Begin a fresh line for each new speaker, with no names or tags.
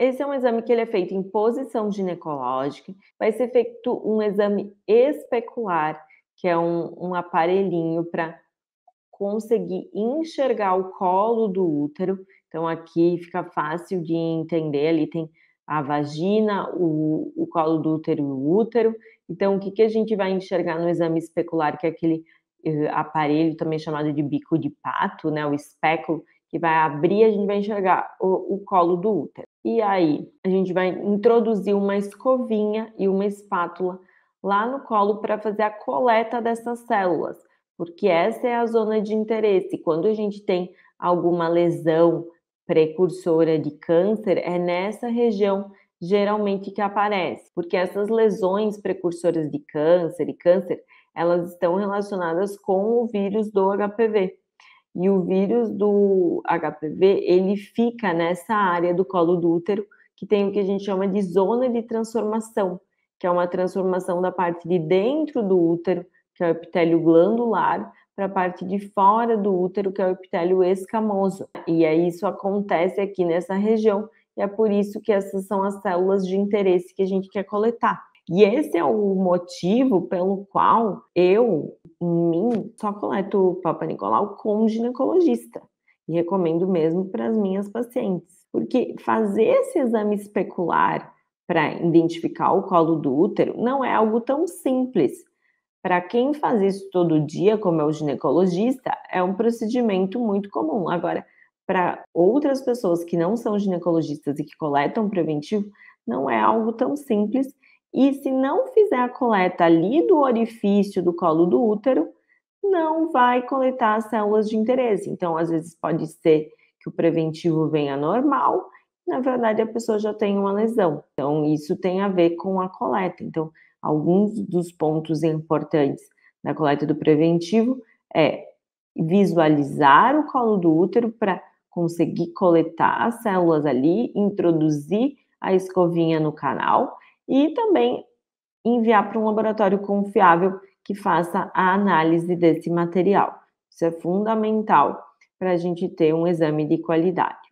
Esse é um exame que ele é feito em posição ginecológica, vai ser feito um exame especular, que é um, um aparelhinho para conseguir enxergar o colo do útero. Então, aqui fica fácil de entender, ali tem a vagina, o, o colo do útero e o útero. Então, o que, que a gente vai enxergar no exame especular, que é aquele eh, aparelho também chamado de bico de pato, né, o espéculo, que vai abrir, a gente vai enxergar o, o colo do útero. E aí, a gente vai introduzir uma escovinha e uma espátula lá no colo para fazer a coleta dessas células, porque essa é a zona de interesse. Quando a gente tem alguma lesão precursora de câncer, é nessa região geralmente que aparece, porque essas lesões precursoras de câncer e câncer, elas estão relacionadas com o vírus do HPV. E o vírus do HPV, ele fica nessa área do colo do útero, que tem o que a gente chama de zona de transformação, que é uma transformação da parte de dentro do útero, que é o epitélio glandular, para a parte de fora do útero, que é o epitélio escamoso. E aí isso acontece aqui nessa região, e é por isso que essas são as células de interesse que a gente quer coletar. E esse é o motivo pelo qual eu, em mim, só coleto Papa Nicolau com ginecologista. E recomendo mesmo para as minhas pacientes. Porque fazer esse exame especular para identificar o colo do útero não é algo tão simples. Para quem faz isso todo dia, como é o ginecologista, é um procedimento muito comum. Agora, para outras pessoas que não são ginecologistas e que coletam preventivo, não é algo tão simples e se não fizer a coleta ali do orifício do colo do útero, não vai coletar as células de interesse. Então, às vezes, pode ser que o preventivo venha normal, na verdade, a pessoa já tem uma lesão. Então, isso tem a ver com a coleta. Então, alguns dos pontos importantes da coleta do preventivo é visualizar o colo do útero para conseguir coletar as células ali, introduzir a escovinha no canal e também enviar para um laboratório confiável que faça a análise desse material. Isso é fundamental para a gente ter um exame de qualidade.